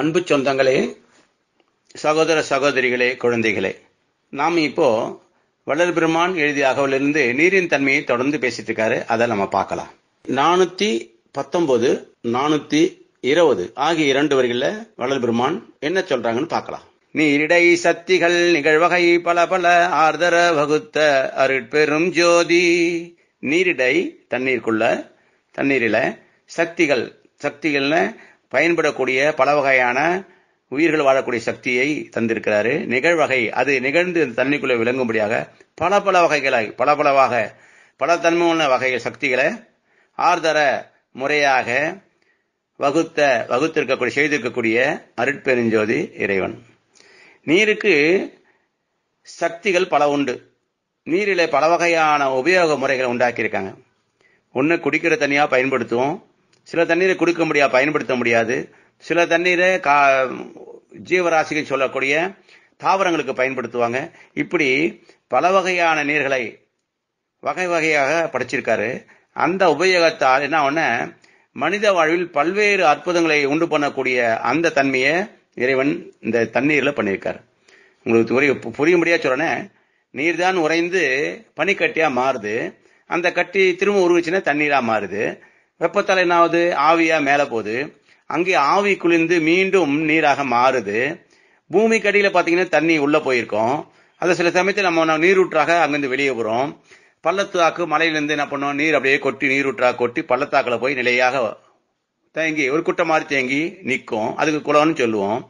அன்பு சொந்தங்களே சகோதர சகோதரிகளே குழந்தைகளே நாம் இப்போ வளர் பெருமான் எழுதிய அகவலிருந்து நீரின் தன்மையை தொடர்ந்து பேசிட்டு இருக்காரு அதை நம்ம பார்க்கலாம் நானூத்தி பத்தொன்பது நானூத்தி இருபது ஆகிய இரண்டு வரிகளில் வளர் பெருமான் என்ன சொல்றாங்கன்னு பார்க்கலாம் நீரிடை சக்திகள் நிகழ்வகை பல பல ஆர்தர வகுத்த அருட்பெரும் ஜோதி நீரிடை தண்ணீருக்குள்ள தண்ணீரில சக்திகள் சக்திகள்ல பயன்படக்கூடிய பல வகையான உயிர்கள் வாழக்கூடிய சக்தியை தந்திருக்கிறாரு நிகழ்வகை அது நிகழ்ந்து தண்ணிக்குள்ள தண்ணிக்குள்ளே விளங்கும்படியாக பல பல வகைகளை பல பலவாக பல தன்மையான வகை சக்திகளை ஆர்தர முறையாக வகுத்த வகுத்திருக்கக்கூடிய செய்திருக்கக்கூடிய அருட்பெருஞ்சோதி இறைவன் நீருக்கு சக்திகள் பல உண்டு நீரிலே பல வகையான உபயோக முறைகளை உண்டாக்கியிருக்காங்க ஒன்று குடிக்கிற தனியாக பயன்படுத்துவோம் சில தண்ணீரை குடிக்க முடியாது பயன்படுத்த முடியாது சில தண்ணீரை கா ஜீவராசிக்கு சொல்லக்கூடிய தாவரங்களுக்கு பயன்படுத்துவாங்க இப்படி பல வகையான நீர்களை வகை வகையாக படைச்சிருக்காரு அந்த உபயோகத்தால் என்ன ஒண்ண மனித வாழ்வில் பல்வேறு அற்புதங்களை உண்டு பண்ணக்கூடிய அந்த தன்மையை இறைவன் இந்த தண்ணீரில் பண்ணியிருக்கார் உங்களுக்கு புரிய முடியா சொல்றேன் நீர் தான் உறைந்து பனிக்கட்டியாக மாறுது அந்த கட்டி திரும்ப உருவிச்சுன்னா தண்ணீராக மாறுது வெப்பத்தால் என்னாவது ஆவியா மேல போகுது அங்கே ஆவி குளிர்ந்து மீண்டும் நீராக மாறுது பூமிக்கு அடியில் பார்த்தீங்கன்னா தண்ணி உள்ள போயிருக்கோம் அது சில சமயத்தில் நம்ம நீரூற்றாக அங்கிருந்து வெளியே போறோம் பள்ளத்தாக்கு மலையிலேருந்து என்ன பண்ணோம் நீர் அப்படியே கொட்டி நீரூற்றாக கொட்டி பள்ளத்தாக்கில் போய் நிலையாக தேங்கி ஒரு குட்டை மாதிரி தேங்கி நிற்கும் அதுக்கு குளம்னு சொல்லுவோம்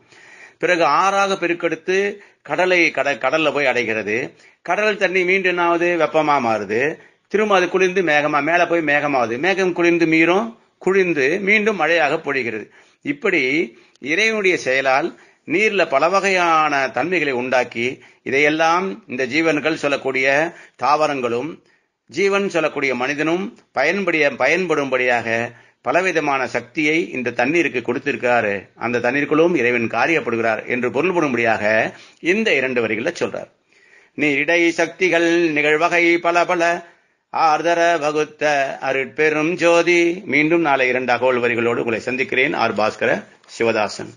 பிறகு ஆறாக பெருக்கெடுத்து கடலை கட கடல்ல போய் அடைகிறது கடல் தண்ணி மீண்டும் என்னாவது வெப்பமா மாறுது திரும்ப அது குளிர்ந்து மேகமா மேலே போய் மேகமாவது மேகம் குளிர்ந்து மீறும் குளிர்ந்து மீண்டும் மழையாக பொழிகிறது இப்படி இறைவனுடைய செயலால் நீர்ல பல வகையான தன்மைகளை உண்டாக்கி இதையெல்லாம் இந்த ஜீவன்கள் சொல்லக்கூடிய தாவரங்களும் ஜீவன் சொல்லக்கூடிய மனிதனும் பயன்படிய பயன்படும்படியாக பலவிதமான சக்தியை இந்த தண்ணீருக்கு கொடுத்திருக்கிறாரு அந்த தண்ணீருக்குள்ளும் இறைவன் காரியப்படுகிறார் என்று பொருள்படும்படியாக இந்த இரண்டு வரிகளில் சொல்றார் நீரிடை சக்திகள் நிகழ்வகை பல பல ஆர்தர வகுத்த அருட்பெரும் ஜோதி மீண்டும் நாளை இரண்டு அகோல் வரிகளோடு உங்களை சந்திக்கிறேன் ஆர் பாஸ்கர சிவதாசன்